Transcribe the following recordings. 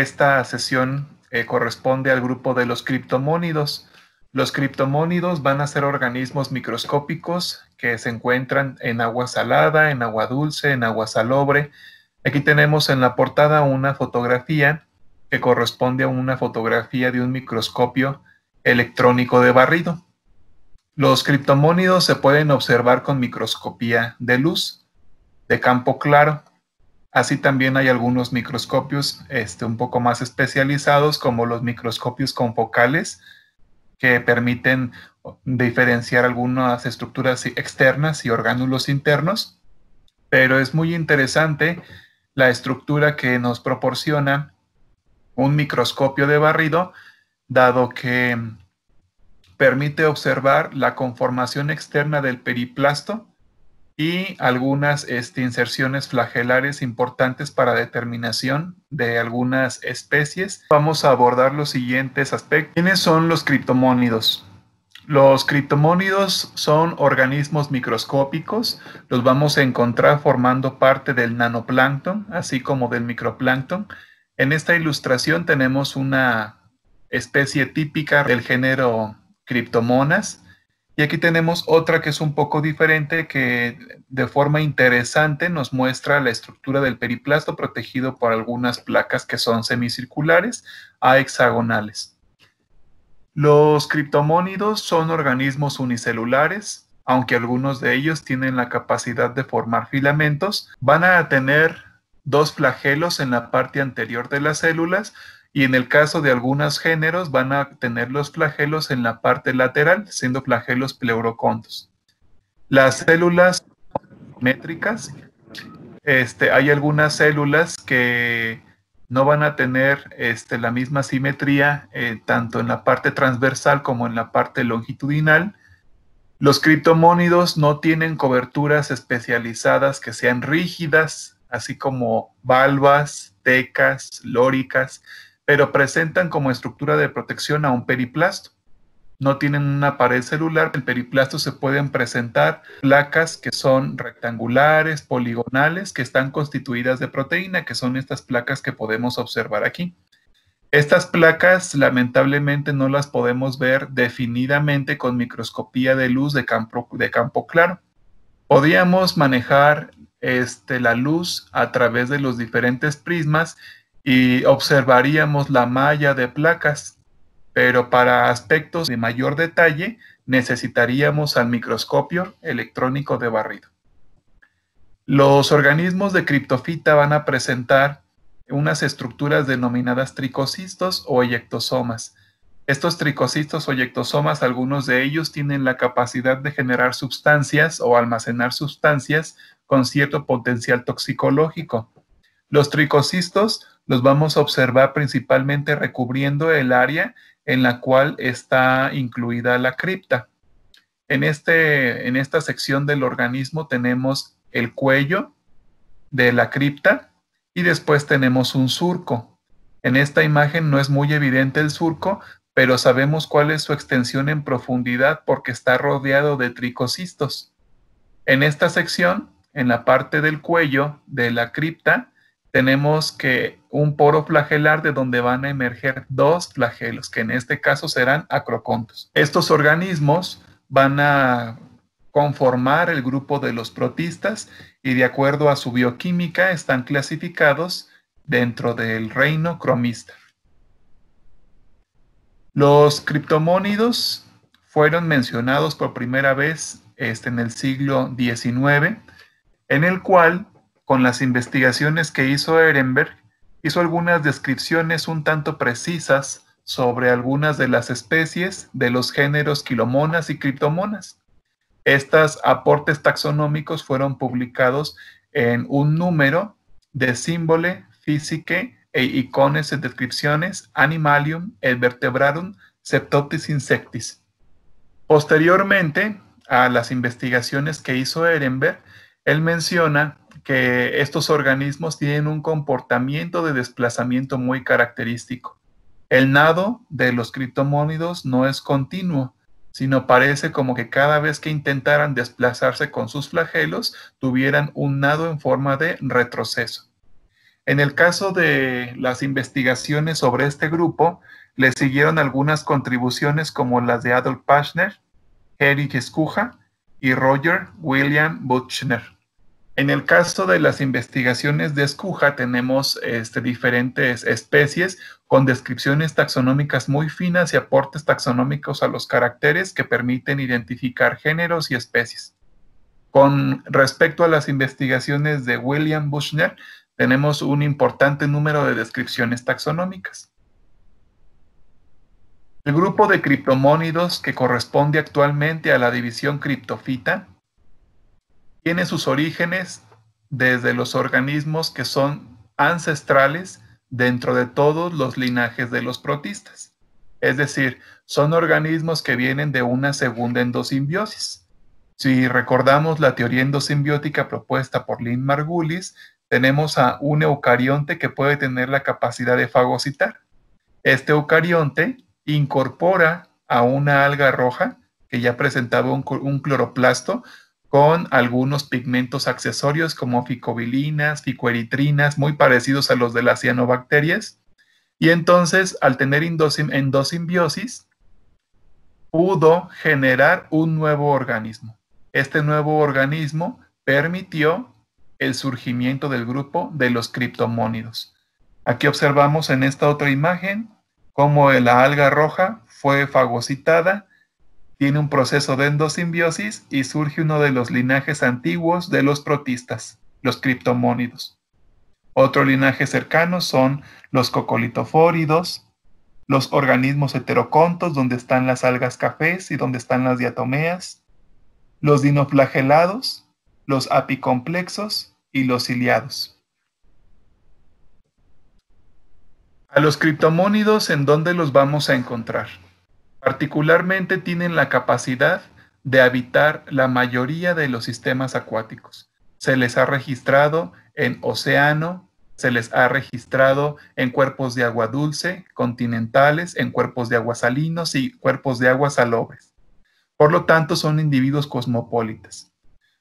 Esta sesión eh, corresponde al grupo de los criptomónidos. Los criptomónidos van a ser organismos microscópicos que se encuentran en agua salada, en agua dulce, en agua salobre. Aquí tenemos en la portada una fotografía que corresponde a una fotografía de un microscopio electrónico de barrido. Los criptomónidos se pueden observar con microscopía de luz de campo claro Así también hay algunos microscopios este, un poco más especializados, como los microscopios confocales, que permiten diferenciar algunas estructuras externas y orgánulos internos. Pero es muy interesante la estructura que nos proporciona un microscopio de barrido, dado que permite observar la conformación externa del periplasto y algunas este, inserciones flagelares importantes para determinación de algunas especies. Vamos a abordar los siguientes aspectos. ¿Quiénes son los criptomónidos? Los criptomónidos son organismos microscópicos, los vamos a encontrar formando parte del nanoplancton, así como del microplancton. En esta ilustración tenemos una especie típica del género criptomonas, y aquí tenemos otra que es un poco diferente, que de forma interesante nos muestra la estructura del periplasto protegido por algunas placas que son semicirculares a hexagonales. Los criptomónidos son organismos unicelulares, aunque algunos de ellos tienen la capacidad de formar filamentos, van a tener dos flagelos en la parte anterior de las células y en el caso de algunos géneros van a tener los flagelos en la parte lateral, siendo flagelos pleurocontos. Las células métricas, este, hay algunas células que no van a tener este, la misma simetría eh, tanto en la parte transversal como en la parte longitudinal. Los criptomónidos no tienen coberturas especializadas que sean rígidas, así como valvas, tecas, lóricas, pero presentan como estructura de protección a un periplasto. No tienen una pared celular, en periplasto se pueden presentar placas que son rectangulares, poligonales, que están constituidas de proteína, que son estas placas que podemos observar aquí. Estas placas lamentablemente no las podemos ver definidamente con microscopía de luz de campo, claro. Podíamos manejar este, la luz a través de los diferentes prismas y observaríamos la malla de placas, pero para aspectos de mayor detalle necesitaríamos al microscopio electrónico de barrido. Los organismos de criptofita van a presentar unas estructuras denominadas tricocistos o eyectosomas. Estos tricocistos o eyectosomas, algunos de ellos tienen la capacidad de generar sustancias o almacenar sustancias con cierto potencial toxicológico. Los tricocistos los vamos a observar principalmente recubriendo el área en la cual está incluida la cripta. En, este, en esta sección del organismo tenemos el cuello de la cripta y después tenemos un surco. En esta imagen no es muy evidente el surco, pero sabemos cuál es su extensión en profundidad porque está rodeado de tricocistos. En esta sección, en la parte del cuello de la cripta, tenemos que un poro flagelar de donde van a emerger dos flagelos, que en este caso serán acrocontos. Estos organismos van a conformar el grupo de los protistas y de acuerdo a su bioquímica están clasificados dentro del reino cromista. Los criptomónidos fueron mencionados por primera vez este, en el siglo XIX, en el cual con las investigaciones que hizo Ehrenberg, hizo algunas descripciones un tanto precisas sobre algunas de las especies de los géneros quilomonas y criptomonas. Estos aportes taxonómicos fueron publicados en un número de Símbole, Físique e Icones de Descripciones Animalium et Vertebrarum Septoptis Insectis. Posteriormente a las investigaciones que hizo Ehrenberg, él menciona que estos organismos tienen un comportamiento de desplazamiento muy característico. El nado de los criptomónidos no es continuo, sino parece como que cada vez que intentaran desplazarse con sus flagelos, tuvieran un nado en forma de retroceso. En el caso de las investigaciones sobre este grupo, le siguieron algunas contribuciones como las de Adolf Pachner, Eric Escuja y Roger William Buchner. En el caso de las investigaciones de escuja tenemos este, diferentes especies con descripciones taxonómicas muy finas y aportes taxonómicos a los caracteres que permiten identificar géneros y especies. Con respecto a las investigaciones de William Bushner, tenemos un importante número de descripciones taxonómicas. El grupo de criptomónidos que corresponde actualmente a la división criptofita tiene sus orígenes desde los organismos que son ancestrales dentro de todos los linajes de los protistas. Es decir, son organismos que vienen de una segunda endosimbiosis. Si recordamos la teoría endosimbiótica propuesta por Lynn Margulis, tenemos a un eucarionte que puede tener la capacidad de fagocitar. Este eucarionte incorpora a una alga roja que ya presentaba un, cloroplasto con algunos pigmentos accesorios como ficobilinas, ficoeritrinas, muy parecidos a los de las cianobacterias. Y entonces, al tener endosimbiosis, pudo generar un nuevo organismo. Este nuevo organismo permitió el surgimiento del grupo de los criptomónidos. Aquí observamos en esta otra imagen cómo la alga roja fue fagocitada tiene un proceso de endosimbiosis y surge uno de los linajes antiguos de los protistas, los criptomónidos. Otro linaje cercano son los cocolitofóridos, los organismos heterocontos donde están las algas cafés y donde están las diatomeas, los dinoflagelados, los apicomplexos y los ciliados. A los criptomónidos, ¿en dónde los vamos a encontrar? Particularmente tienen la capacidad de habitar la mayoría de los sistemas acuáticos. Se les ha registrado en océano, se les ha registrado en cuerpos de agua dulce, continentales, en cuerpos de agua salinos y cuerpos de agua salobres. Por lo tanto, son individuos cosmopolitas.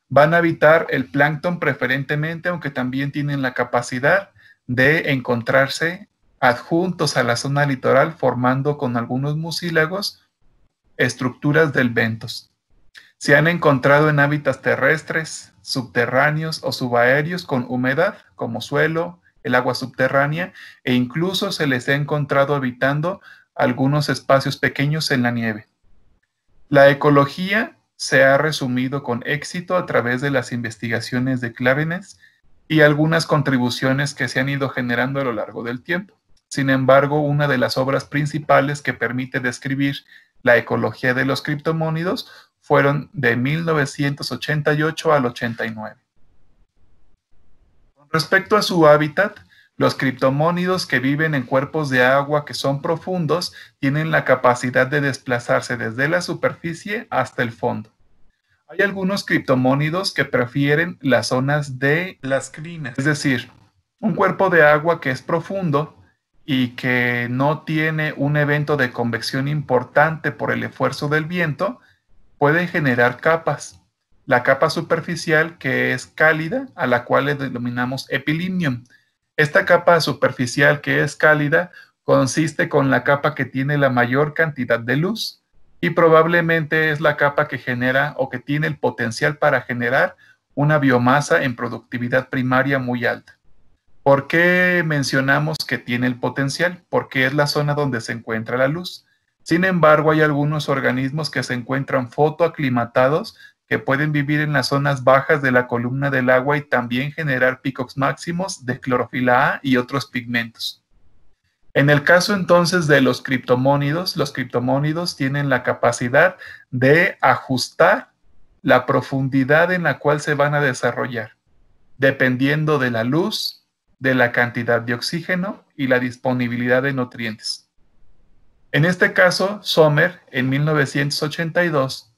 Van a habitar el plancton preferentemente, aunque también tienen la capacidad de encontrarse adjuntos a la zona litoral, formando con algunos musílagos estructuras del ventos. Se han encontrado en hábitats terrestres, subterráneos o subaéreos con humedad, como suelo, el agua subterránea, e incluso se les ha encontrado habitando algunos espacios pequeños en la nieve. La ecología se ha resumido con éxito a través de las investigaciones de Clarines y algunas contribuciones que se han ido generando a lo largo del tiempo sin embargo, una de las obras principales que permite describir la ecología de los criptomónidos fueron de 1988 al 89. Con respecto a su hábitat, los criptomónidos que viven en cuerpos de agua que son profundos tienen la capacidad de desplazarse desde la superficie hasta el fondo. Hay algunos criptomónidos que prefieren las zonas de las crinas, es decir, un cuerpo de agua que es profundo y que no tiene un evento de convección importante por el esfuerzo del viento, pueden generar capas. La capa superficial que es cálida, a la cual le denominamos epilinium. Esta capa superficial que es cálida consiste con la capa que tiene la mayor cantidad de luz y probablemente es la capa que genera o que tiene el potencial para generar una biomasa en productividad primaria muy alta. ¿Por qué mencionamos que tiene el potencial? Porque es la zona donde se encuentra la luz. Sin embargo, hay algunos organismos que se encuentran fotoaclimatados que pueden vivir en las zonas bajas de la columna del agua y también generar picos máximos de clorofila A y otros pigmentos. En el caso entonces de los criptomónidos, los criptomónidos tienen la capacidad de ajustar la profundidad en la cual se van a desarrollar, dependiendo de la luz, de la cantidad de oxígeno y la disponibilidad de nutrientes. En este caso, Sommer, en 1982,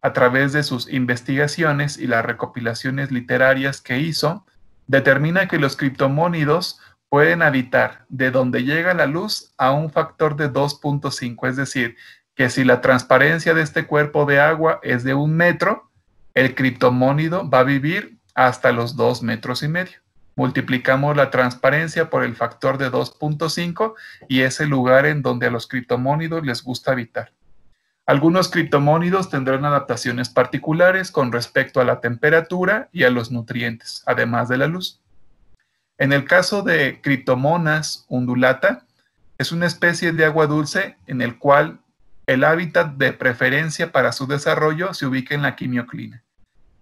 a través de sus investigaciones y las recopilaciones literarias que hizo, determina que los criptomónidos pueden habitar de donde llega la luz a un factor de 2.5, es decir, que si la transparencia de este cuerpo de agua es de un metro, el criptomónido va a vivir hasta los dos metros y medio multiplicamos la transparencia por el factor de 2.5 y es el lugar en donde a los criptomónidos les gusta habitar. Algunos criptomónidos tendrán adaptaciones particulares con respecto a la temperatura y a los nutrientes, además de la luz. En el caso de Cryptomonas undulata, es una especie de agua dulce en el cual el hábitat de preferencia para su desarrollo se ubica en la quimioclina.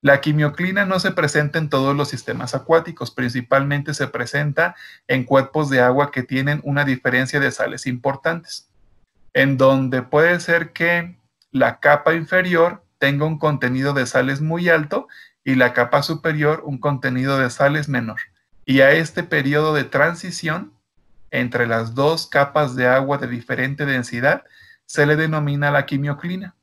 La quimioclina no se presenta en todos los sistemas acuáticos, principalmente se presenta en cuerpos de agua que tienen una diferencia de sales importantes, en donde puede ser que la capa inferior tenga un contenido de sales muy alto y la capa superior un contenido de sales menor. Y a este periodo de transición entre las dos capas de agua de diferente densidad se le denomina la quimioclina.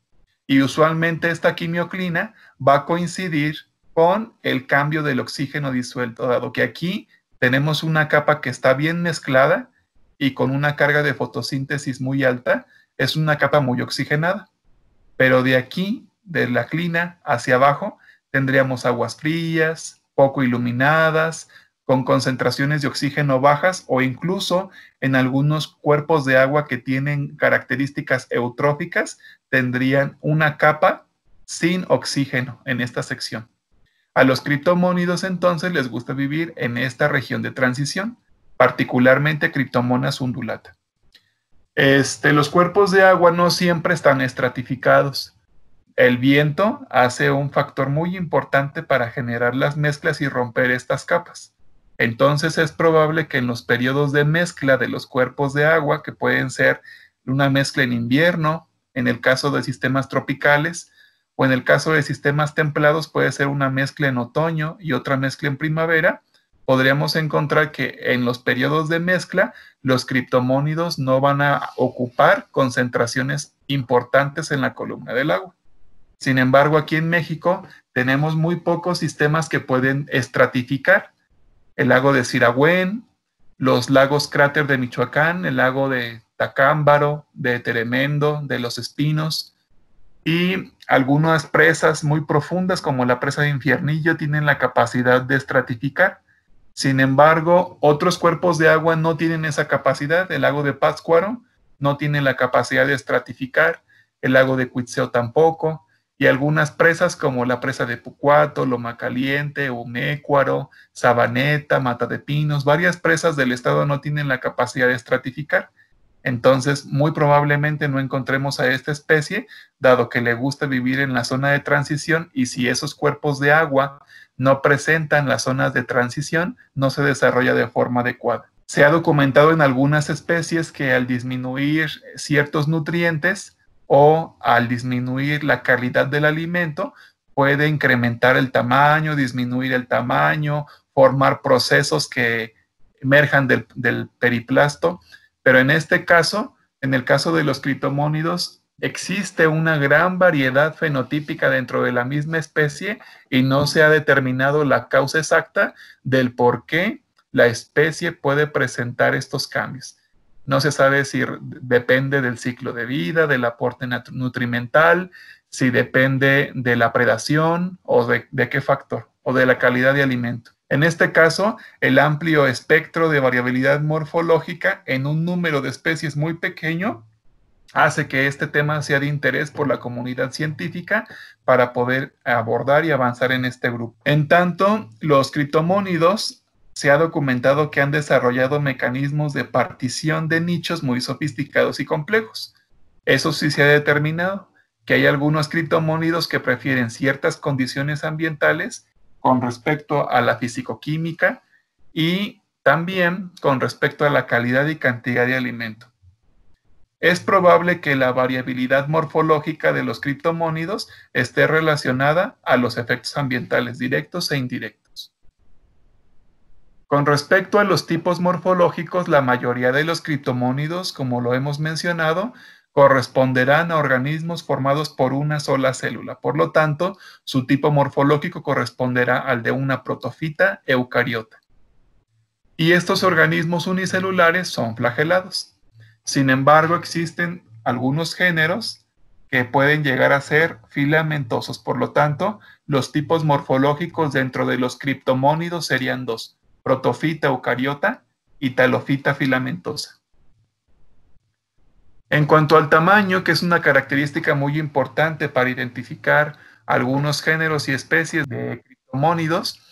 Y usualmente esta quimioclina va a coincidir con el cambio del oxígeno disuelto, dado que aquí tenemos una capa que está bien mezclada y con una carga de fotosíntesis muy alta, es una capa muy oxigenada. Pero de aquí, de la clina hacia abajo, tendríamos aguas frías, poco iluminadas, con concentraciones de oxígeno bajas o incluso en algunos cuerpos de agua que tienen características eutróficas, tendrían una capa sin oxígeno en esta sección. A los criptomónidos entonces les gusta vivir en esta región de transición, particularmente criptomonas undulata. Este, los cuerpos de agua no siempre están estratificados. El viento hace un factor muy importante para generar las mezclas y romper estas capas entonces es probable que en los periodos de mezcla de los cuerpos de agua, que pueden ser una mezcla en invierno, en el caso de sistemas tropicales, o en el caso de sistemas templados puede ser una mezcla en otoño y otra mezcla en primavera, podríamos encontrar que en los periodos de mezcla los criptomónidos no van a ocupar concentraciones importantes en la columna del agua. Sin embargo, aquí en México tenemos muy pocos sistemas que pueden estratificar, el lago de siragüén los lagos cráter de Michoacán, el lago de Tacámbaro, de Teremendo, de Los Espinos, y algunas presas muy profundas como la presa de Infiernillo tienen la capacidad de estratificar. Sin embargo, otros cuerpos de agua no tienen esa capacidad. El lago de Pátzcuaro no tiene la capacidad de estratificar, el lago de Cuitzeo tampoco, y algunas presas como la presa de Pucuato, Loma Caliente, Umecuaro, Sabaneta, Mata de Pinos, varias presas del estado no tienen la capacidad de estratificar. Entonces, muy probablemente no encontremos a esta especie, dado que le gusta vivir en la zona de transición y si esos cuerpos de agua no presentan las zonas de transición, no se desarrolla de forma adecuada. Se ha documentado en algunas especies que al disminuir ciertos nutrientes, o al disminuir la calidad del alimento puede incrementar el tamaño, disminuir el tamaño, formar procesos que emerjan del, periplasto. Pero en este caso, en el caso de los criptomónidos, existe una gran variedad fenotípica dentro de la misma especie y no se ha determinado la causa exacta del por qué la especie puede presentar estos cambios. No se sabe si depende del ciclo de vida, del aporte nutrimental, si depende de la predación o de, qué factor, o de la calidad de alimento. En este caso, el amplio espectro de variabilidad morfológica en un número de especies muy pequeño hace que este tema sea de interés por la comunidad científica para poder abordar y avanzar en este grupo. En tanto, los criptomónidos se ha documentado que han desarrollado mecanismos de partición de nichos muy sofisticados y complejos. Eso sí se ha determinado, que hay algunos criptomónidos que prefieren ciertas condiciones ambientales con respecto a la fisicoquímica y también con respecto a la calidad y cantidad de alimento. Es probable que la variabilidad morfológica de los criptomónidos esté relacionada a los efectos ambientales directos e indirectos. Con respecto a los tipos morfológicos, la mayoría de los criptomónidos, como lo hemos mencionado, corresponderán a organismos formados por una sola célula. Por lo tanto, su tipo morfológico corresponderá al de una protofita eucariota. Y estos organismos unicelulares son flagelados. Sin embargo, existen algunos géneros que pueden llegar a ser filamentosos. Por lo tanto, los tipos morfológicos dentro de los criptomónidos serían dos, protofita eucariota y talofita filamentosa. En cuanto al tamaño, que es una característica muy importante para identificar algunos géneros y especies de criptomónidos,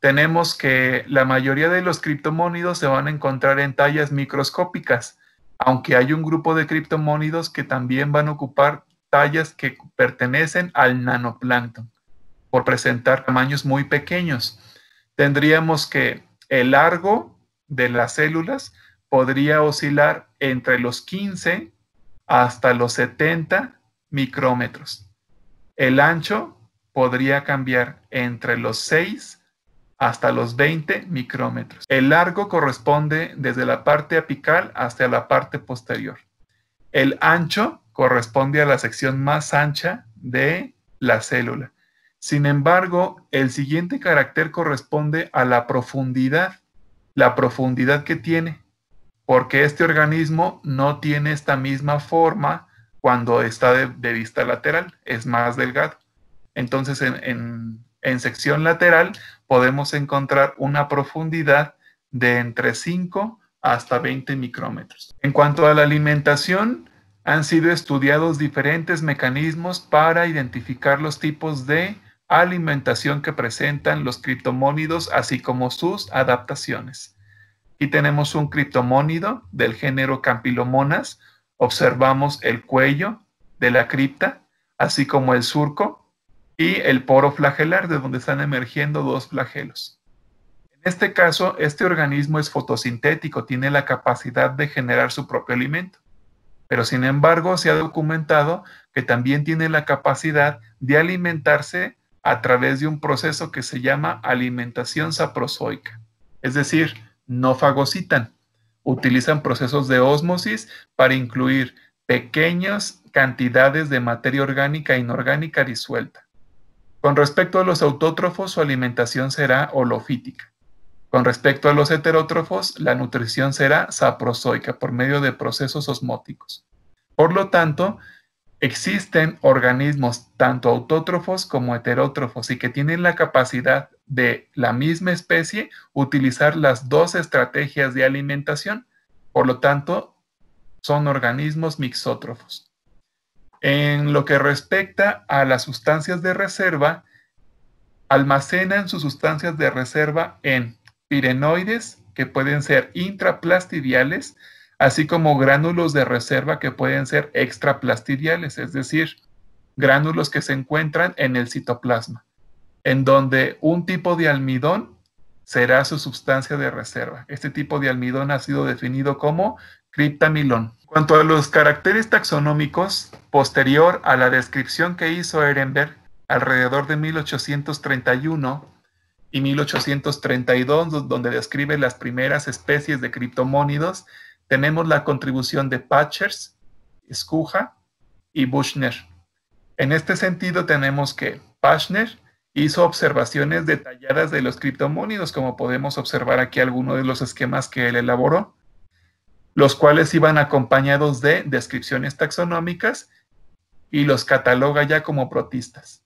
tenemos que la mayoría de los criptomónidos se van a encontrar en tallas microscópicas, aunque hay un grupo de criptomónidos que también van a ocupar tallas que pertenecen al nanoplancton, por presentar tamaños muy pequeños. Tendríamos que el largo de las células podría oscilar entre los 15 hasta los 70 micrómetros. El ancho podría cambiar entre los 6 hasta los 20 micrómetros. El largo corresponde desde la parte apical hasta la parte posterior. El ancho corresponde a la sección más ancha de la célula. Sin embargo, el siguiente carácter corresponde a la profundidad, la profundidad que tiene, porque este organismo no tiene esta misma forma cuando está de, vista lateral, es más delgado. Entonces, en, en sección lateral podemos encontrar una profundidad de entre 5 hasta 20 micrómetros. En cuanto a la alimentación, han sido estudiados diferentes mecanismos para identificar los tipos de alimentación que presentan los criptomónidos, así como sus adaptaciones. Y tenemos un criptomónido del género Campilomonas. Observamos el cuello de la cripta, así como el surco y el poro flagelar, de donde están emergiendo dos flagelos. En este caso, este organismo es fotosintético, tiene la capacidad de generar su propio alimento pero sin embargo se ha documentado que también tiene la capacidad de alimentarse a través de un proceso que se llama alimentación saprozoica. Es decir, no fagocitan. Utilizan procesos de ósmosis para incluir pequeñas cantidades de materia orgánica e inorgánica disuelta. Con respecto a los autótrofos, su alimentación será holofítica. Con respecto a los heterótrofos, la nutrición será saprozoica por medio de procesos osmóticos. Por lo tanto, Existen organismos tanto autótrofos como heterótrofos y que tienen la capacidad de la misma especie utilizar las dos estrategias de alimentación. Por lo tanto, son organismos mixótrofos. En lo que respecta a las sustancias de reserva, almacenan sus sustancias de reserva en pirenoides, que pueden ser intraplastidiales, así como gránulos de reserva que pueden ser extraplastidiales, es decir, gránulos que se encuentran en el citoplasma, en donde un tipo de almidón será su sustancia de reserva. Este tipo de almidón ha sido definido como criptamilón. En Cuanto a los caracteres taxonómicos, posterior a la descripción que hizo Ehrenberg alrededor de 1831 y 1832, donde describe las primeras especies de criptomónidos, tenemos la contribución de Patchers, Skuja y Bushner. En este sentido, tenemos que Patchner hizo observaciones detalladas de los criptomónidos, como podemos observar aquí algunos de los esquemas que él elaboró, los cuales iban acompañados de descripciones taxonómicas y los cataloga ya como protistas.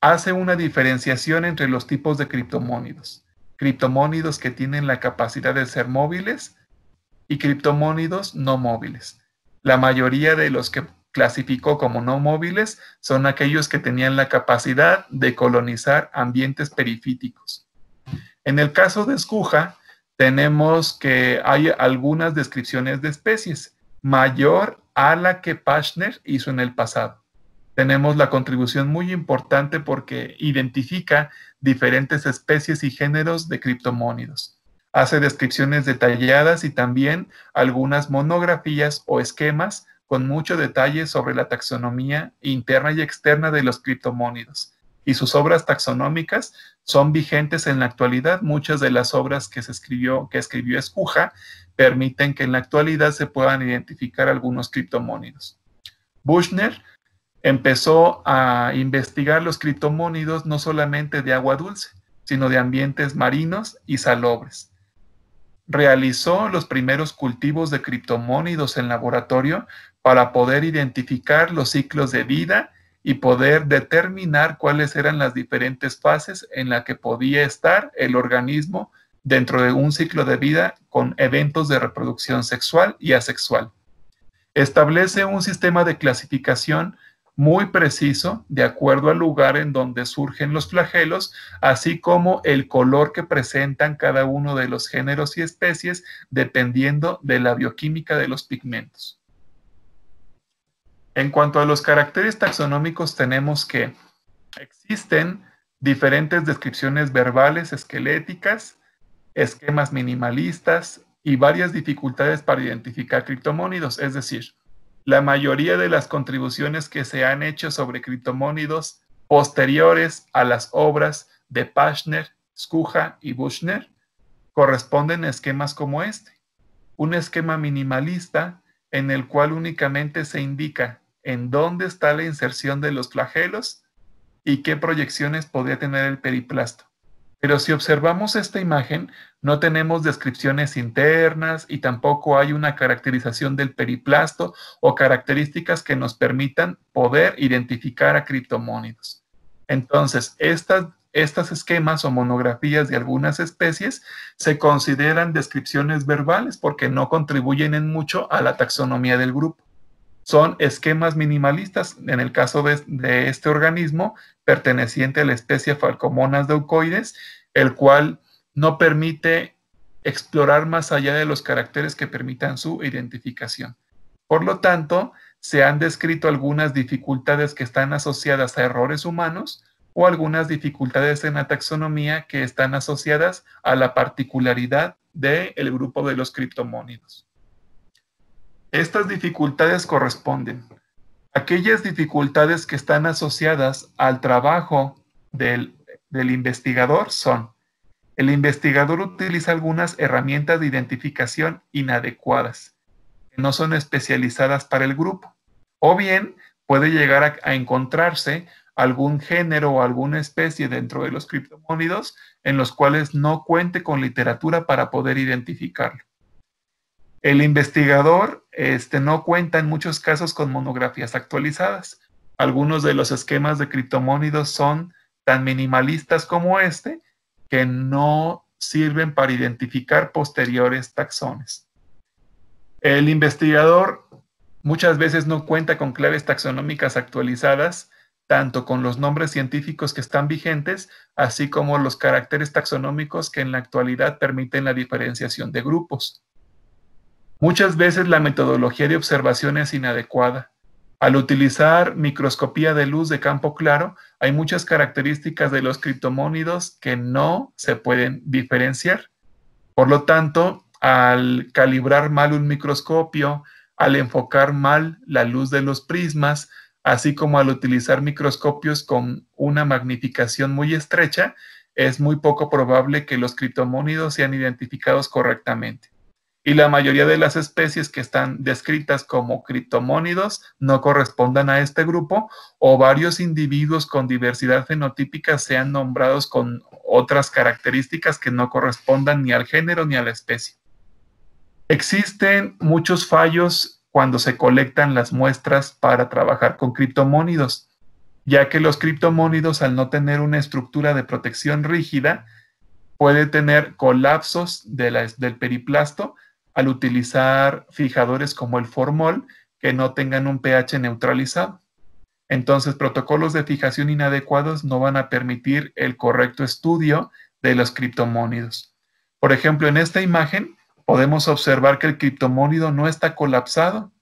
Hace una diferenciación entre los tipos de criptomónidos, criptomónidos que tienen la capacidad de ser móviles y criptomónidos no móviles. La mayoría de los que clasificó como no móviles son aquellos que tenían la capacidad de colonizar ambientes perifíticos. En el caso de Escuja, tenemos que hay algunas descripciones de especies, mayor a la que paschner hizo en el pasado. Tenemos la contribución muy importante porque identifica diferentes especies y géneros de criptomónidos hace descripciones detalladas y también algunas monografías o esquemas con mucho detalle sobre la taxonomía interna y externa de los criptomónidos. Y sus obras taxonómicas son vigentes en la actualidad. Muchas de las obras que escribió, que escribió Escuja, permiten que en la actualidad se puedan identificar algunos criptomónidos. Bushner empezó a investigar los criptomónidos no solamente de agua dulce, sino de ambientes marinos y salobres realizó los primeros cultivos de criptomónidos en laboratorio para poder identificar los ciclos de vida y poder determinar cuáles eran las diferentes fases en las que podía estar el organismo dentro de un ciclo de vida con eventos de reproducción sexual y asexual. Establece un sistema de clasificación muy preciso de acuerdo al lugar en donde surgen los flagelos, así como el color que presentan cada uno de los géneros y especies dependiendo de la bioquímica de los pigmentos. En cuanto a los caracteres taxonómicos, tenemos que existen diferentes descripciones verbales, esqueléticas, esquemas minimalistas y varias dificultades para identificar criptomónidos, es decir, la mayoría de las contribuciones que se han hecho sobre criptomónidos posteriores a las obras de paschner Skuja y Bushner corresponden a esquemas como este, un esquema minimalista en el cual únicamente se indica en dónde está la inserción de los flagelos y qué proyecciones podría tener el periplasto. Pero si observamos esta imagen, no tenemos descripciones internas y tampoco hay una caracterización del periplasto o características que nos permitan poder identificar a criptomónidos. Entonces, estas, estas esquemas o monografías de algunas especies se consideran descripciones verbales porque no contribuyen en mucho a la taxonomía del grupo son esquemas minimalistas, en el caso de, este organismo, perteneciente a la especie Falcomonas deucoides, el cual no permite explorar más allá de los caracteres que permitan su identificación. Por lo tanto, se han descrito algunas dificultades que están asociadas a errores humanos o algunas dificultades en la taxonomía que están asociadas a la particularidad del grupo de los criptomónidos. Estas dificultades corresponden aquellas dificultades que están asociadas al trabajo del, investigador son el investigador utiliza algunas herramientas de identificación inadecuadas, que no son especializadas para el grupo, o bien puede llegar a, a encontrarse algún género o alguna especie dentro de los criptomónidos en los cuales no cuente con literatura para poder identificarlo. El investigador este, no cuenta en muchos casos con monografías actualizadas. Algunos de los esquemas de criptomónidos son tan minimalistas como este que no sirven para identificar posteriores taxones. El investigador muchas veces no cuenta con claves taxonómicas actualizadas, tanto con los nombres científicos que están vigentes, así como los caracteres taxonómicos que en la actualidad permiten la diferenciación de grupos. Muchas veces la metodología de observación es inadecuada. Al utilizar microscopía de luz de campo claro, hay muchas características de los criptomónidos que no se pueden diferenciar. Por lo tanto, al calibrar mal un microscopio, al enfocar mal la luz de los prismas, así como al utilizar microscopios con una magnificación muy estrecha, es muy poco probable que los criptomónidos sean identificados correctamente y la mayoría de las especies que están descritas como criptomónidos no correspondan a este grupo o varios individuos con diversidad fenotípica sean nombrados con otras características que no correspondan ni al género ni a la especie. Existen muchos fallos cuando se colectan las muestras para trabajar con criptomónidos, ya que los criptomónidos al no tener una estructura de protección rígida puede tener colapsos del periplasto al utilizar fijadores como el formol que no tengan un pH neutralizado. Entonces, protocolos de fijación inadecuados no van a permitir el correcto estudio de los criptomónidos. Por ejemplo, en esta imagen podemos observar que el criptomónido no está colapsado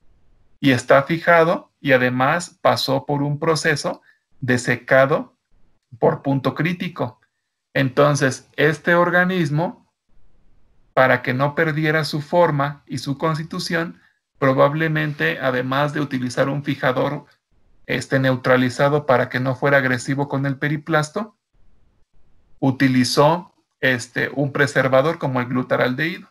y está fijado y además pasó por un proceso de secado por punto crítico. Entonces, este organismo para que no perdiera su forma y su constitución, probablemente además de utilizar un fijador este, neutralizado para que no fuera agresivo con el periplasto, utilizó este, un preservador como el glutaraldehído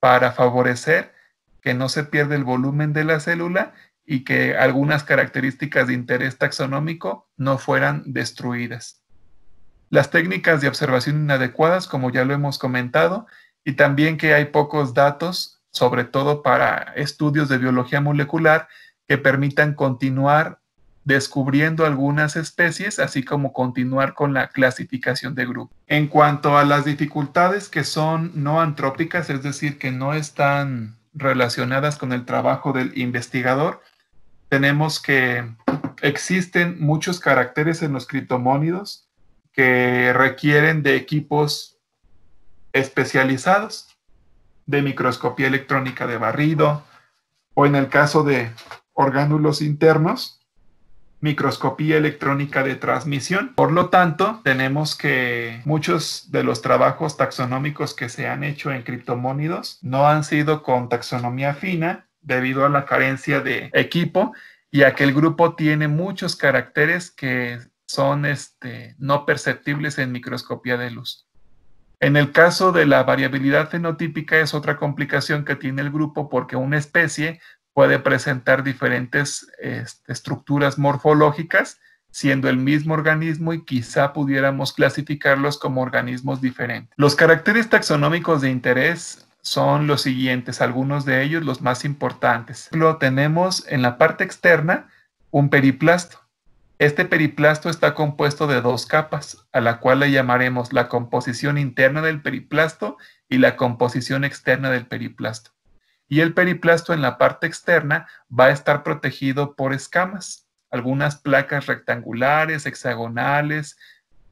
para favorecer que no se pierda el volumen de la célula y que algunas características de interés taxonómico no fueran destruidas. Las técnicas de observación inadecuadas, como ya lo hemos comentado, y también que hay pocos datos, sobre todo para estudios de biología molecular, que permitan continuar descubriendo algunas especies, así como continuar con la clasificación de grupos. En cuanto a las dificultades que son no antrópicas, es decir, que no están relacionadas con el trabajo del investigador, tenemos que existen muchos caracteres en los criptomónidos que requieren de equipos especializados de microscopía electrónica de barrido o en el caso de orgánulos internos, microscopía electrónica de transmisión. Por lo tanto, tenemos que muchos de los trabajos taxonómicos que se han hecho en criptomónidos no han sido con taxonomía fina debido a la carencia de equipo y a que el grupo tiene muchos caracteres que son este, no perceptibles en microscopía de luz. En el caso de la variabilidad fenotípica es otra complicación que tiene el grupo porque una especie puede presentar diferentes este, estructuras morfológicas, siendo el mismo organismo y quizá pudiéramos clasificarlos como organismos diferentes. Los caracteres taxonómicos de interés son los siguientes, algunos de ellos los más importantes. Lo tenemos en la parte externa un periplasto. Este periplasto está compuesto de dos capas, a la cual le llamaremos la composición interna del periplasto y la composición externa del periplasto. Y el periplasto en la parte externa va a estar protegido por escamas, algunas placas rectangulares, hexagonales,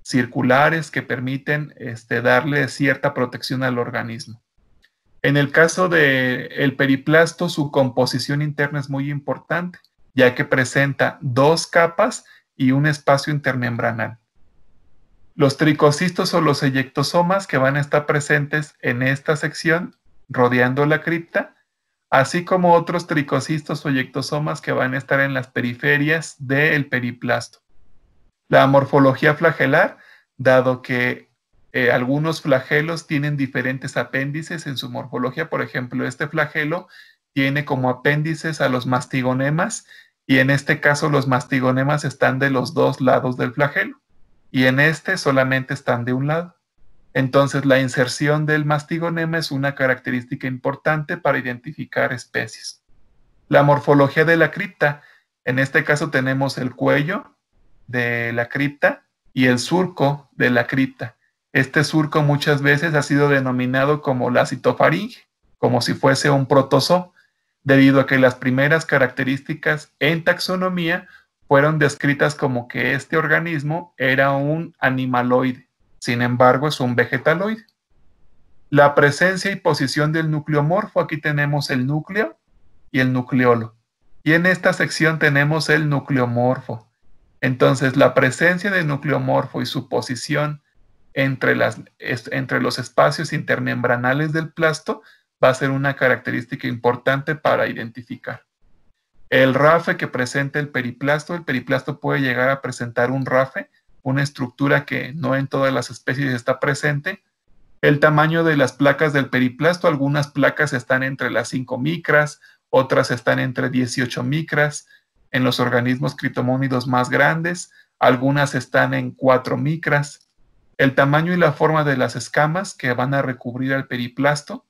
circulares que permiten este, darle cierta protección al organismo. En el caso del el periplasto, su composición interna es muy importante, ya que presenta dos capas y un espacio intermembranal. Los tricocistos o los eyectosomas que van a estar presentes en esta sección rodeando la cripta, así como otros tricocistos o eyectosomas que van a estar en las periferias del periplasto. La morfología flagelar, dado que eh, algunos flagelos tienen diferentes apéndices en su morfología, por ejemplo, este flagelo tiene como apéndices a los mastigonemas y en este caso los mastigonemas están de los dos lados del flagelo y en este solamente están de un lado. Entonces la inserción del mastigonema es una característica importante para identificar especies. La morfología de la cripta, en este caso tenemos el cuello de la cripta y el surco de la cripta. Este surco muchas veces ha sido denominado como la citofaringe, como si fuese un protozoo, debido a que las primeras características en taxonomía fueron descritas como que este organismo era un animaloide, sin embargo es un vegetaloide. La presencia y posición del nucleomorfo, aquí tenemos el núcleo y el nucleolo. Y en esta sección tenemos el nucleomorfo. Entonces, la presencia del nucleomorfo y su posición entre, las, entre los espacios intermembranales del plasto va a ser una característica importante para identificar. El rafe que presenta el periplasto, el periplasto puede llegar a presentar un rafe, una estructura que no en todas las especies está presente. El tamaño de las placas del periplasto, algunas placas están entre las 5 micras, otras están entre 18 micras. En los organismos criptomónidos más grandes, algunas están en 4 micras. El tamaño y la forma de las escamas que van a recubrir al periplasto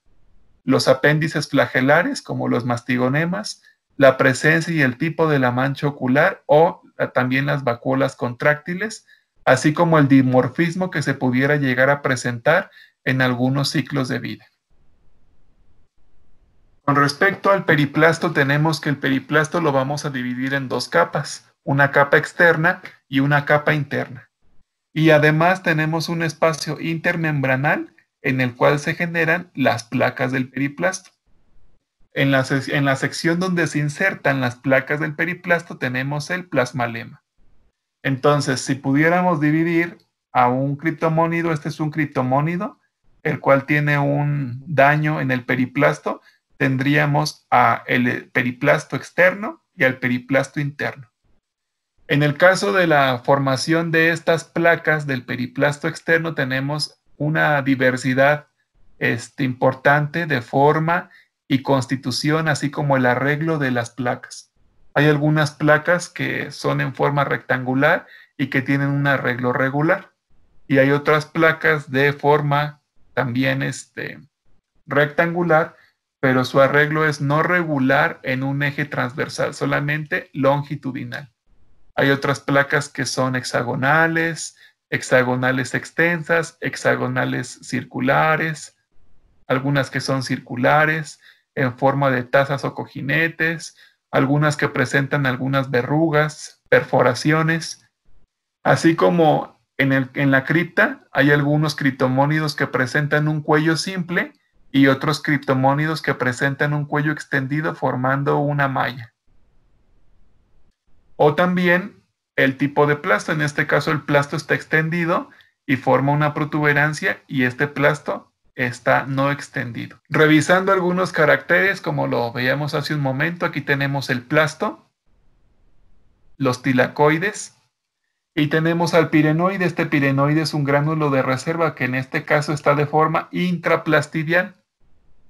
los apéndices flagelares como los mastigonemas, la presencia y el tipo de la mancha ocular o ah, también las vacuolas contráctiles, así como el dimorfismo que se pudiera llegar a presentar en algunos ciclos de vida. Con respecto al periplasto, tenemos que el periplasto lo vamos a dividir en dos capas, una capa externa y una capa interna. Y además tenemos un espacio intermembranal en el cual se generan las placas del periplasto. En la, sección donde se insertan las placas del periplasto tenemos el plasmalema. Entonces, si pudiéramos dividir a un criptomónido, este es un criptomónido, el cual tiene un daño en el periplasto, tendríamos a el periplasto externo y al periplasto interno. En el caso de la formación de estas placas del periplasto externo tenemos una diversidad este, importante de forma y constitución, así como el arreglo de las placas. Hay algunas placas que son en forma rectangular y que tienen un arreglo regular. Y hay otras placas de forma también este, rectangular, pero su arreglo es no regular en un eje transversal, solamente longitudinal. Hay otras placas que son hexagonales, hexagonales extensas, hexagonales circulares, algunas que son circulares, en forma de tazas o cojinetes, algunas que presentan algunas verrugas, perforaciones, así como en, en la cripta hay algunos criptomónidos que presentan un cuello simple y otros criptomónidos que presentan un cuello extendido formando una malla. O también el tipo de plasto. En este caso el plasto está extendido y forma una protuberancia y este plasto está no extendido. Revisando algunos caracteres, como lo veíamos hace un momento, aquí tenemos el plasto, los tilacoides y tenemos al pirenoide. Este pirenoide es un gránulo de reserva que en este caso está de forma intraplastidial.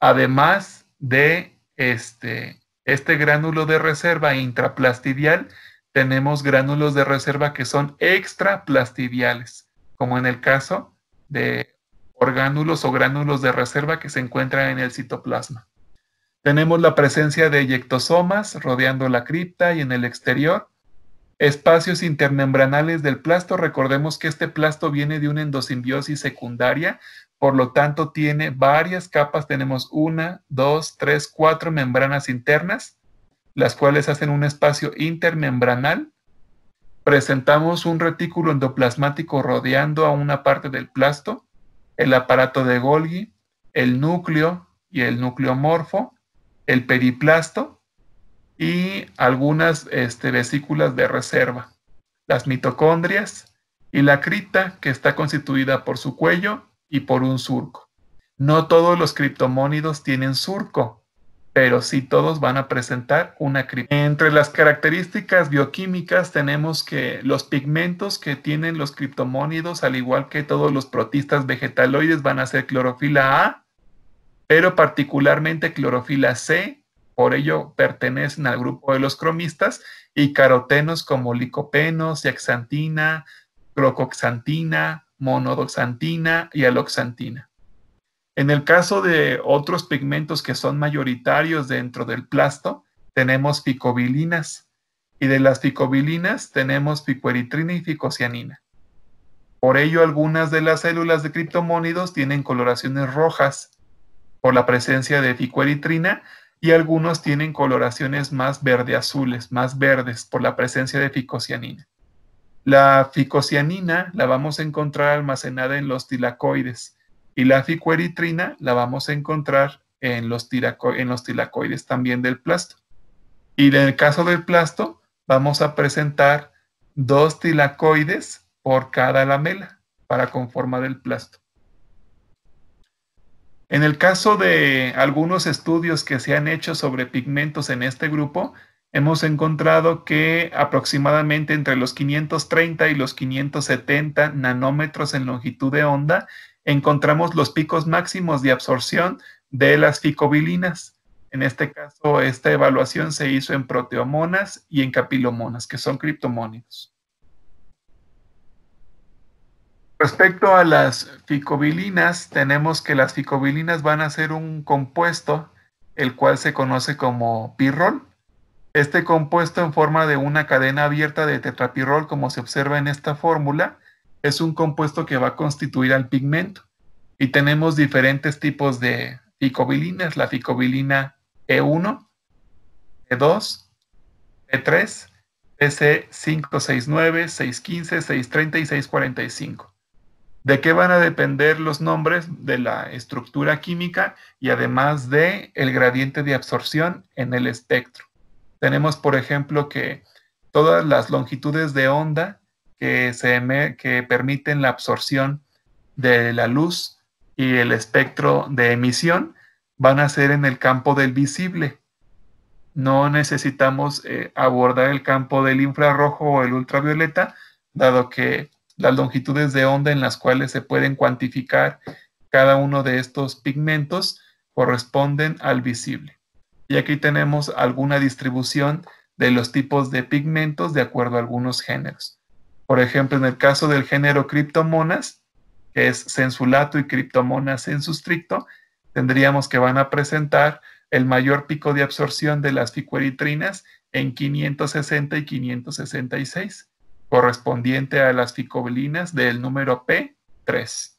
Además de este, este gránulo de reserva intraplastidial, tenemos gránulos de reserva que son extraplastidiales, como en el caso de orgánulos o gránulos de reserva que se encuentran en el citoplasma. Tenemos la presencia de eyectosomas rodeando la cripta y en el exterior. Espacios intermembranales del plasto, recordemos que este plasto viene de una endosimbiosis secundaria, por lo tanto tiene varias capas, tenemos una, dos, tres, cuatro membranas internas las cuales hacen un espacio intermembranal, presentamos un retículo endoplasmático rodeando a una parte del plasto, el aparato de Golgi, el núcleo y el núcleo morfo, el periplasto y algunas este, vesículas de reserva, las mitocondrias y la cripta que está constituida por su cuello y por un surco. No todos los criptomónidos tienen surco, pero sí todos van a presentar una crítica Entre las características bioquímicas tenemos que los pigmentos que tienen los criptomónidos, al igual que todos los protistas vegetaloides, van a ser clorofila A, pero particularmente clorofila C, por ello pertenecen al grupo de los cromistas, y carotenos como licopenos, yaxantina, crocoxantina, monodoxantina y aloxantina. En el caso de otros pigmentos que son mayoritarios dentro del plasto, tenemos ficobilinas. Y de las ficobilinas tenemos ficoeritrina y ficocianina. Por ello, algunas de las células de criptomónidos tienen coloraciones rojas por la presencia de ficoeritrina y algunos tienen coloraciones más verde-azules, más verdes por la presencia de ficocianina. La ficocianina la vamos a encontrar almacenada en los tilacoides y la ficueritrina la vamos a encontrar en los, en los tilacoides también del plasto. Y en el caso del plasto, vamos a presentar dos tilacoides por cada lamela para conformar el plasto. En el caso de algunos estudios que se han hecho sobre pigmentos en este grupo, hemos encontrado que aproximadamente entre los 530 y los 570 nanómetros en longitud de onda encontramos los picos máximos de absorción de las ficobilinas. En este caso, esta evaluación se hizo en proteomonas y en capilomonas, que son criptomónidos. Respecto a las ficobilinas, tenemos que las ficobilinas van a ser un compuesto, el cual se conoce como pirrol. Este compuesto en forma de una cadena abierta de tetrapirrol, como se observa en esta fórmula, es un compuesto que va a constituir al pigmento. Y tenemos diferentes tipos de ficobilinas, la ficobilina E1, E2, E3, s 569 615, 630 y 645. ¿De qué van a depender los nombres? De la estructura química y además de el gradiente de absorción en el espectro. Tenemos, por ejemplo, que todas las longitudes de onda que, permiten la absorción de la luz y el espectro de emisión van a ser en el campo del visible. No necesitamos eh, abordar el campo del infrarrojo o el ultravioleta, dado que las longitudes de onda en las cuales se pueden cuantificar cada uno de estos pigmentos corresponden al visible. Y aquí tenemos alguna distribución de los tipos de pigmentos de acuerdo a algunos géneros. Por ejemplo, en el caso del género criptomonas, que es sensulato y criptomonas sustricto, tendríamos que van a presentar el mayor pico de absorción de las ficueritrinas en 560 y 566, correspondiente a las ficobilinas del número P3.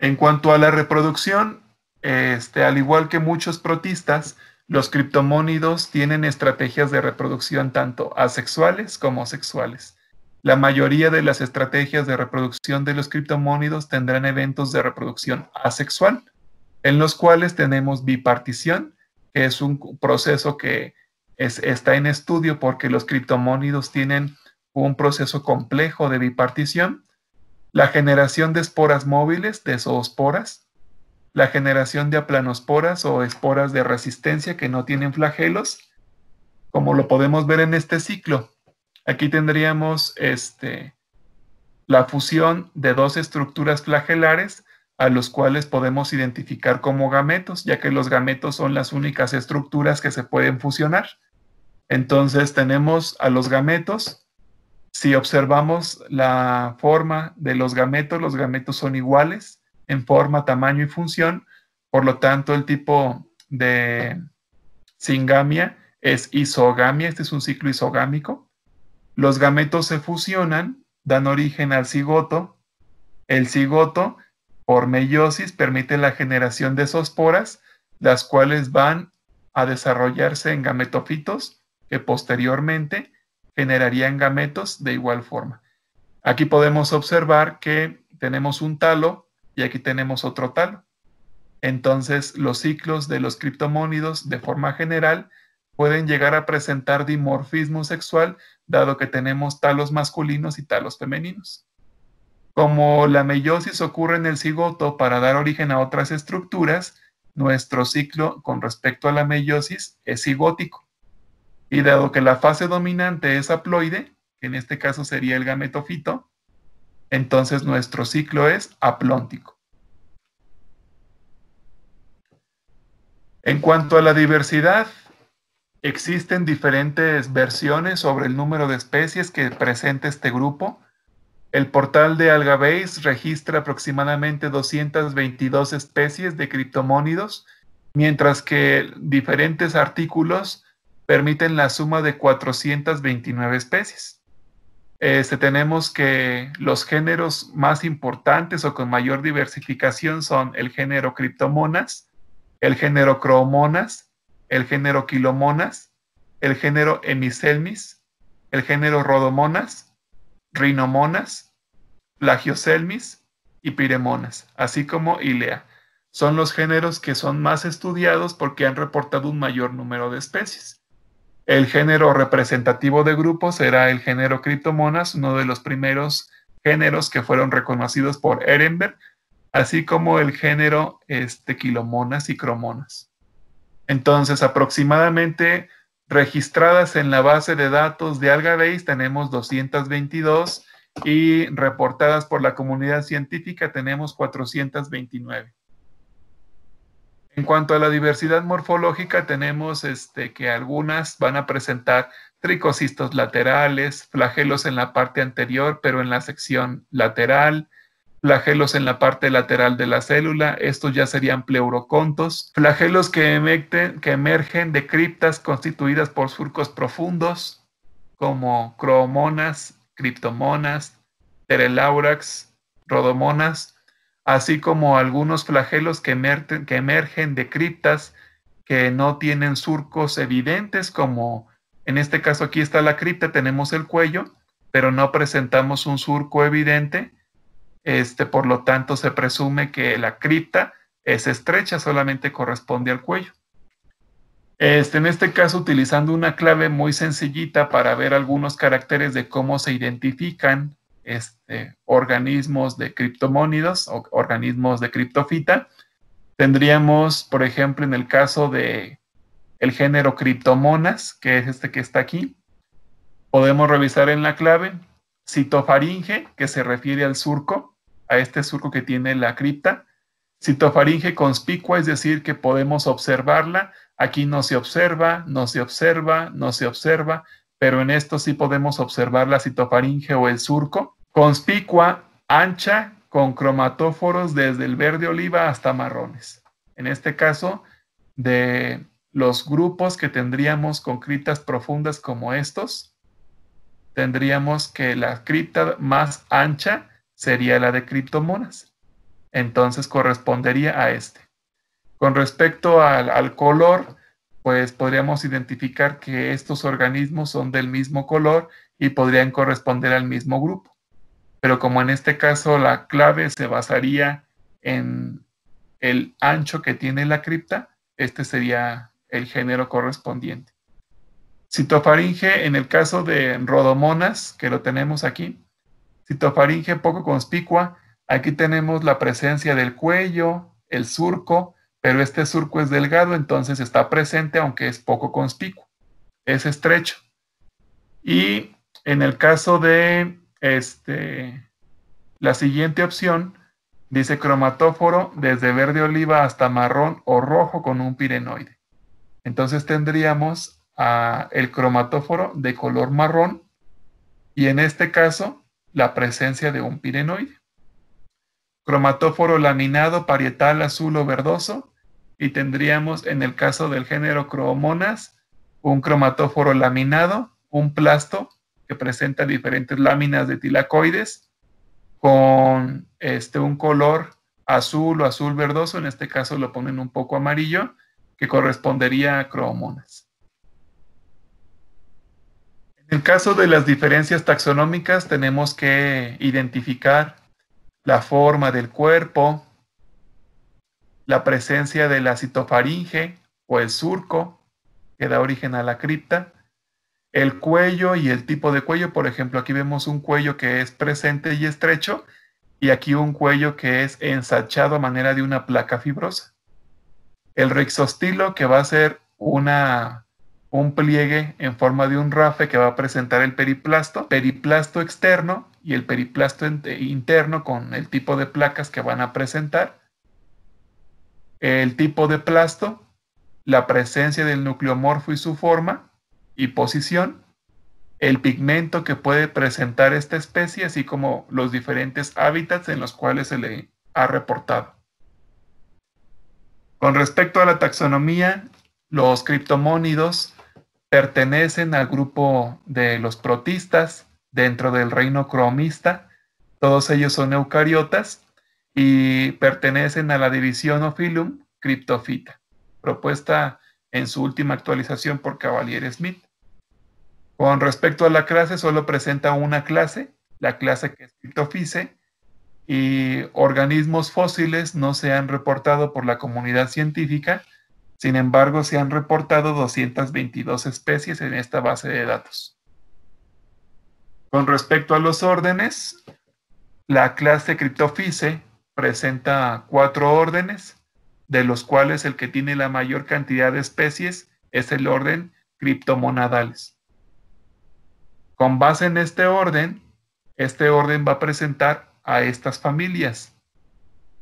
En cuanto a la reproducción, este, al igual que muchos protistas, los criptomónidos tienen estrategias de reproducción tanto asexuales como sexuales. La mayoría de las estrategias de reproducción de los criptomónidos tendrán eventos de reproducción asexual, en los cuales tenemos bipartición, que es un proceso que está en estudio porque los criptomónidos tienen un proceso complejo de bipartición, la generación de esporas móviles, de zoosporas, la generación de aplanosporas o esporas de resistencia que no tienen flagelos, como lo podemos ver en este ciclo. Aquí tendríamos este, la fusión de dos estructuras flagelares a los cuales podemos identificar como gametos, ya que los gametos son las únicas estructuras que se pueden fusionar. Entonces tenemos a los gametos. Si observamos la forma de los gametos, los gametos son iguales en forma, tamaño y función. Por lo tanto, el tipo de singamia es isogamia, este es un ciclo isogámico. Los gametos se fusionan, dan origen al cigoto. El cigoto, por meiosis, permite la generación de poras, las cuales van a desarrollarse en gametofitos, que posteriormente generarían gametos de igual forma. Aquí podemos observar que tenemos un talo y aquí tenemos otro tal. Entonces, los ciclos de los criptomónidos, de forma general, pueden llegar a presentar dimorfismo sexual, dado que tenemos talos masculinos y talos femeninos. Como la meiosis ocurre en el cigoto para dar origen a otras estructuras, nuestro ciclo con respecto a la meiosis es cigótico. Y dado que la fase dominante es haploide, que en este caso sería el gametofito, entonces nuestro ciclo es aplóntico. En cuanto a la diversidad, existen diferentes versiones sobre el número de especies que presenta este grupo. El portal de AlgaBase registra aproximadamente 222 especies de criptomónidos, mientras que diferentes artículos permiten la suma de 429 especies. Este, tenemos que los géneros más importantes o con mayor diversificación son el género criptomonas, el género cromonas, el género quilomonas, el género emiselmis, el género rodomonas, Rhinomonas, plagioselmis y piremonas, así como ilea. Son los géneros que son más estudiados porque han reportado un mayor número de especies. El género representativo de grupo será el género Criptomonas, uno de los primeros géneros que fueron reconocidos por Ehrenberg, así como el género este, Quilomonas y Cromonas. Entonces, aproximadamente registradas en la base de datos de AlgaBase tenemos 222 y reportadas por la comunidad científica tenemos 429. En cuanto a la diversidad morfológica, tenemos este, que algunas van a presentar tricocistos laterales, flagelos en la parte anterior, pero en la sección lateral, flagelos en la parte lateral de la célula, estos ya serían pleurocontos, flagelos que, emecten, que emergen de criptas constituidas por surcos profundos, como cromonas, criptomonas, terelaurax, rodomonas, así como algunos flagelos que emergen, de criptas que no tienen surcos evidentes, como en este caso aquí está la cripta, tenemos el cuello, pero no presentamos un surco evidente. Este, por lo tanto, se presume que la cripta es estrecha, solamente corresponde al cuello. Este, en este caso, utilizando una clave muy sencillita para ver algunos caracteres de cómo se identifican este, organismos de criptomónidos o organismos de criptofita. Tendríamos, por ejemplo, en el caso de el género criptomonas, que es este que está aquí, podemos revisar en la clave citofaringe, que se refiere al surco, a este surco que tiene la cripta. Citofaringe conspicua, es decir, que podemos observarla. Aquí no se observa, no se observa, no se observa, pero en esto sí podemos observar la citofaringe o el surco conspicua, ancha, con cromatóforos desde el verde oliva hasta marrones. En este caso, de los grupos que tendríamos con criptas profundas como estos, tendríamos que la cripta más ancha sería la de criptomonas. Entonces correspondería a este. Con respecto al, al color, pues podríamos identificar que estos organismos son del mismo color y podrían corresponder al mismo grupo pero como en este caso la clave se basaría en el ancho que tiene la cripta, este sería el género correspondiente. Citofaringe, en el caso de Rodomonas, que lo tenemos aquí, citofaringe poco conspicua, aquí tenemos la presencia del cuello, el surco, pero este surco es delgado, entonces está presente aunque es poco conspicuo, es estrecho. Y en el caso de este, la siguiente opción dice cromatóforo desde verde oliva hasta marrón o rojo con un pirenoide. Entonces tendríamos ah, el cromatóforo de color marrón y en este caso la presencia de un pirenoide. Cromatóforo laminado parietal azul o verdoso y tendríamos en el caso del género Cromonas un cromatóforo laminado, un plasto que presenta diferentes láminas de tilacoides con este, un color azul o azul verdoso, en este caso lo ponen un poco amarillo, que correspondería a cromonas. En el caso de las diferencias taxonómicas tenemos que identificar la forma del cuerpo, la presencia de la citofaringe o el surco que da origen a la cripta, el cuello y el tipo de cuello. Por ejemplo, aquí vemos un cuello que es presente y estrecho y aquí un cuello que es ensachado a manera de una placa fibrosa. El rixostilo que va a ser una, un pliegue en forma de un rafe que va a presentar el periplasto, periplasto externo y el periplasto eh, interno con el tipo de placas que van a presentar. El tipo de plasto, la presencia del nucleomorfo y su forma, y posición, el pigmento que puede presentar esta especie, así como los diferentes hábitats en los cuales se le ha reportado. Con respecto a la taxonomía, los criptomónidos pertenecen al grupo de los protistas dentro del reino cromista. Todos ellos son eucariotas y pertenecen a la división Ophilum Cryptophyta, propuesta en su última actualización por Cavalier Smith. Con respecto a la clase, solo presenta una clase, la clase que es y organismos fósiles no se han reportado por la comunidad científica, sin embargo se han reportado 222 especies en esta base de datos. Con respecto a los órdenes, la clase Cryptophysae presenta cuatro órdenes, de los cuales el que tiene la mayor cantidad de especies es el orden Cryptomonadales. Con base en este orden, este orden va a presentar a estas familias.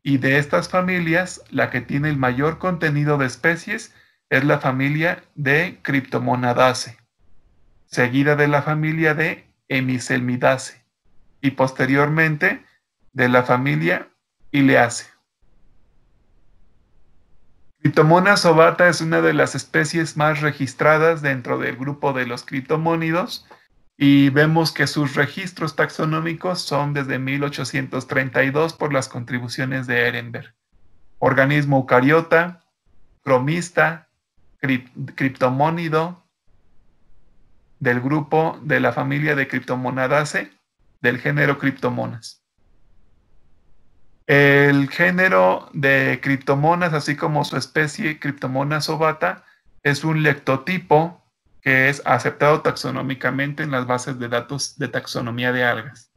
Y de estas familias, la que tiene el mayor contenido de especies es la familia de Cryptomonadaceae, seguida de la familia de Emyselmidace y posteriormente de la familia Ileaceae. Cryptomonas ovata es una de las especies más registradas dentro del grupo de los criptomónidos y vemos que sus registros taxonómicos son desde 1832 por las contribuciones de Ehrenberg. Organismo eucariota, cromista, criptomónido, del grupo de la familia de Cryptomonadaceae del género criptomonas. El género de criptomonas, así como su especie Cryptomonas ovata, es un lectotipo que es aceptado taxonómicamente en las bases de datos de taxonomía de algas.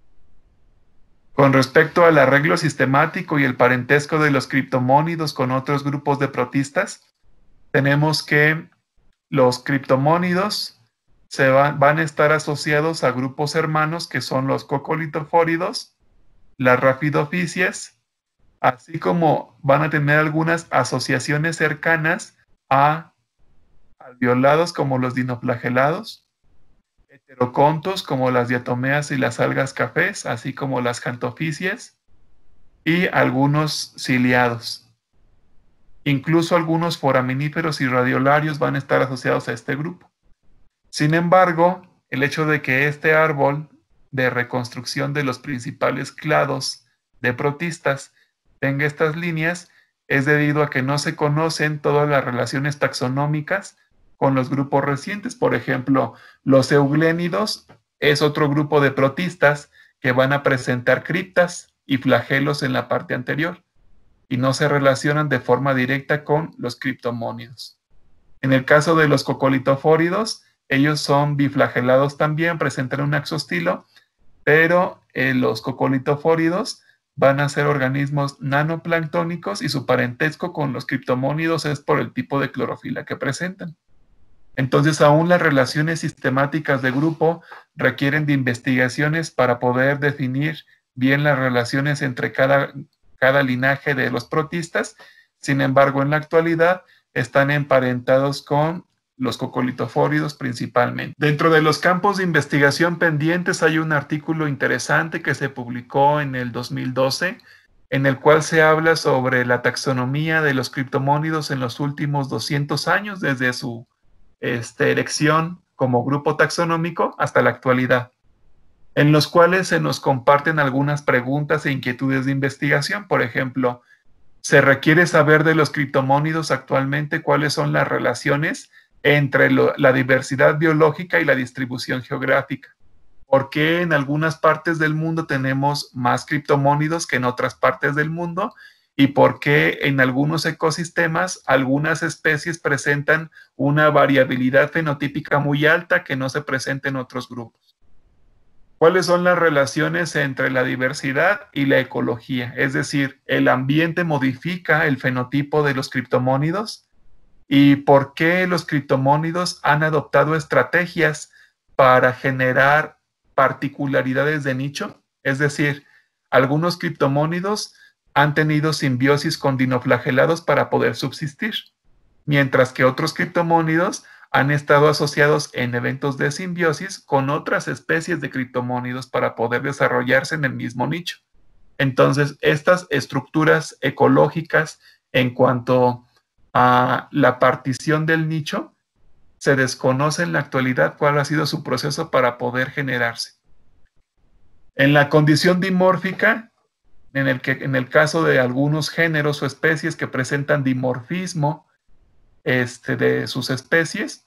Con respecto al arreglo sistemático y el parentesco de los criptomónidos con otros grupos de protistas, tenemos que los criptomónidos se van a estar asociados a grupos hermanos que son los cocolitofóridos, las rafidofisias, así como van a tener algunas asociaciones cercanas a violados como los dinoflagelados, heterocontos como las diatomeas y las algas cafés, así como las cantofisias y algunos ciliados. Incluso algunos foraminíferos y radiolarios van a estar asociados a este grupo. Sin embargo, el hecho de que este árbol de reconstrucción de los principales clados de protistas tenga estas líneas es debido a que no se conocen todas las relaciones taxonómicas con los grupos recientes. Por ejemplo, los euglénidos es otro grupo de protistas que van a presentar criptas y flagelos en la parte anterior y no se relacionan de forma directa con los criptomónidos. En el caso de los cocolitofóridos, ellos son biflagelados también, presentan un axostilo, pero eh, los cocolitofóridos van a ser organismos nanoplanctónicos y su parentesco con los criptomónidos es por el tipo de clorofila que presentan. Entonces, aún las relaciones sistemáticas de grupo requieren de investigaciones para poder definir bien las relaciones entre cada, cada linaje de los protistas. Sin embargo, en la actualidad están emparentados con los cocolitofóridos principalmente. Dentro de los campos de investigación pendientes hay un artículo interesante que se publicó en el 2012 en el cual se habla sobre la taxonomía de los criptomónidos en los últimos 200 años desde su este, elección como grupo taxonómico hasta la actualidad, en los cuales se nos comparten algunas preguntas e inquietudes de investigación. Por ejemplo, se requiere saber de los criptomónidos actualmente cuáles son las relaciones entre la diversidad biológica y la distribución geográfica. ¿Por qué en algunas partes del mundo tenemos más criptomónidos que en otras partes del mundo? y por qué en algunos ecosistemas algunas especies presentan una variabilidad fenotípica muy alta que no se presenta en otros grupos. ¿Cuáles son las relaciones entre la diversidad y la ecología? Es decir, ¿el ambiente modifica el fenotipo de los criptomónidos? ¿Y por qué los criptomónidos han adoptado estrategias para generar particularidades de nicho? Es decir, algunos criptomónidos han tenido simbiosis con dinoflagelados para poder subsistir, mientras que otros criptomónidos han estado asociados en eventos de simbiosis con otras especies de criptomónidos para poder desarrollarse en el mismo nicho. Entonces, estas estructuras ecológicas en cuanto a la partición del nicho, se desconoce en la actualidad cuál ha sido su proceso para poder generarse. En la condición dimórfica, en el, en el caso de algunos géneros o especies que presentan dimorfismo este, de sus especies,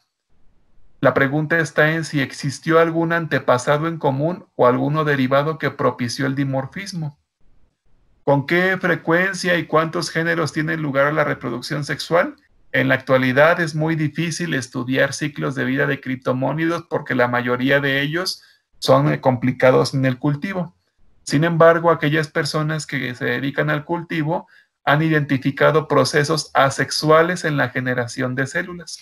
la pregunta está en si existió algún antepasado en común o alguno derivado que propició el dimorfismo. ¿Con qué frecuencia y cuántos géneros tienen lugar la reproducción sexual? En la actualidad es muy difícil estudiar ciclos de vida de criptomónidos porque la mayoría de ellos son eh, complicados en el cultivo. Sin embargo, aquellas personas que se dedican al cultivo han identificado procesos asexuales en la generación de células.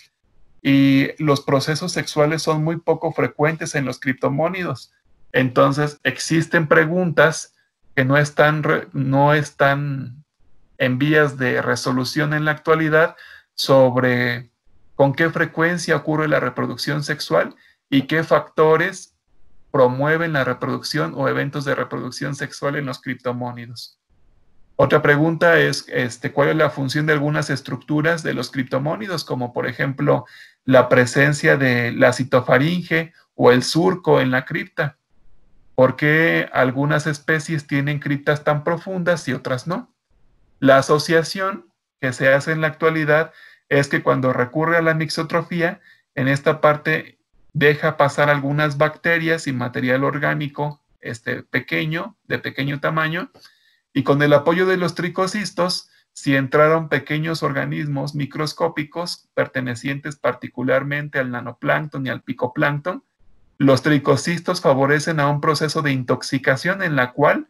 Y los procesos sexuales son muy poco frecuentes en los criptomónidos. Entonces, existen preguntas que no están, no están en vías de resolución en la actualidad sobre con qué frecuencia ocurre la reproducción sexual y qué factores promueven la reproducción o eventos de reproducción sexual en los criptomónidos. Otra pregunta es este, cuál es la función de algunas estructuras de los criptomónidos, como por ejemplo la presencia de la citofaringe o el surco en la cripta. ¿Por qué algunas especies tienen criptas tan profundas y otras no? La asociación que se hace en la actualidad es que cuando recurre a la mixotrofía, en esta parte deja pasar algunas bacterias y material orgánico este, pequeño, de pequeño tamaño, y con el apoyo de los tricocistos, si entraron pequeños organismos microscópicos pertenecientes particularmente al nanoplancton y al picoplancton, los tricocistos favorecen a un proceso de intoxicación en la cual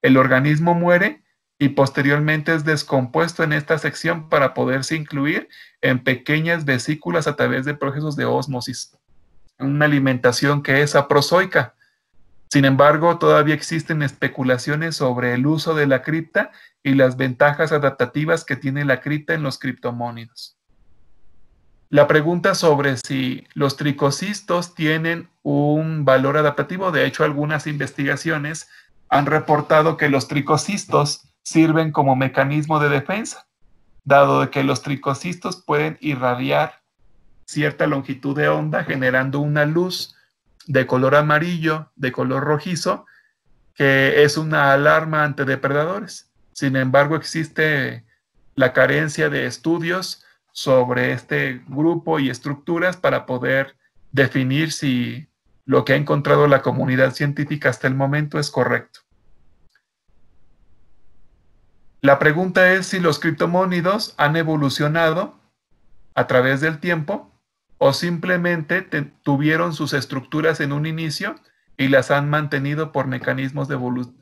el organismo muere y posteriormente es descompuesto en esta sección para poderse incluir en pequeñas vesículas a través de procesos de ósmosis una alimentación que es aprozoica. Sin embargo, todavía existen especulaciones sobre el uso de la cripta y las ventajas adaptativas que tiene la cripta en los criptomónidos. La pregunta sobre si los tricocistos tienen un valor adaptativo, de hecho algunas investigaciones han reportado que los tricocistos sirven como mecanismo de defensa, dado que los tricocistos pueden irradiar cierta longitud de onda generando una luz de color amarillo, de color rojizo, que es una alarma ante depredadores. Sin embargo, existe la carencia de estudios sobre este grupo y estructuras para poder definir si lo que ha encontrado la comunidad científica hasta el momento es correcto. La pregunta es si los criptomónidos han evolucionado a través del tiempo o simplemente tuvieron sus estructuras en un inicio y las han mantenido por mecanismos de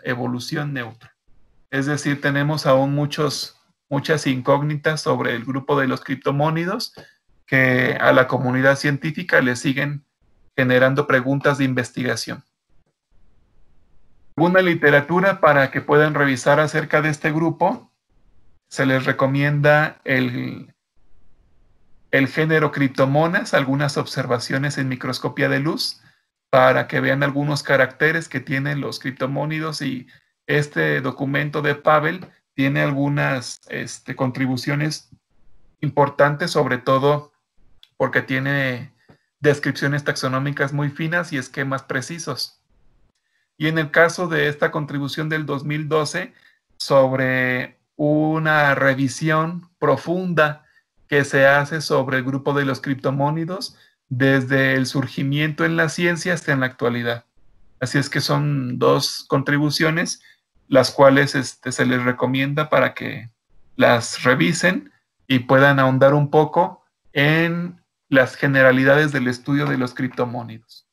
evolución neutra. Es decir, tenemos aún muchos, muchas incógnitas sobre el grupo de los criptomónidos que a la comunidad científica le siguen generando preguntas de investigación. Una literatura para que puedan revisar acerca de este grupo, se les recomienda el el género criptomonas, algunas observaciones en microscopía de luz para que vean algunos caracteres que tienen los criptomónidos y este documento de Pavel tiene algunas este, contribuciones importantes, sobre todo porque tiene descripciones taxonómicas muy finas y esquemas precisos. Y en el caso de esta contribución del 2012 sobre una revisión profunda que se hace sobre el grupo de los criptomónidos desde el surgimiento en la ciencia hasta en la actualidad. Así es que son dos contribuciones, las cuales este, se les recomienda para que las revisen y puedan ahondar un poco en las generalidades del estudio de los criptomónidos.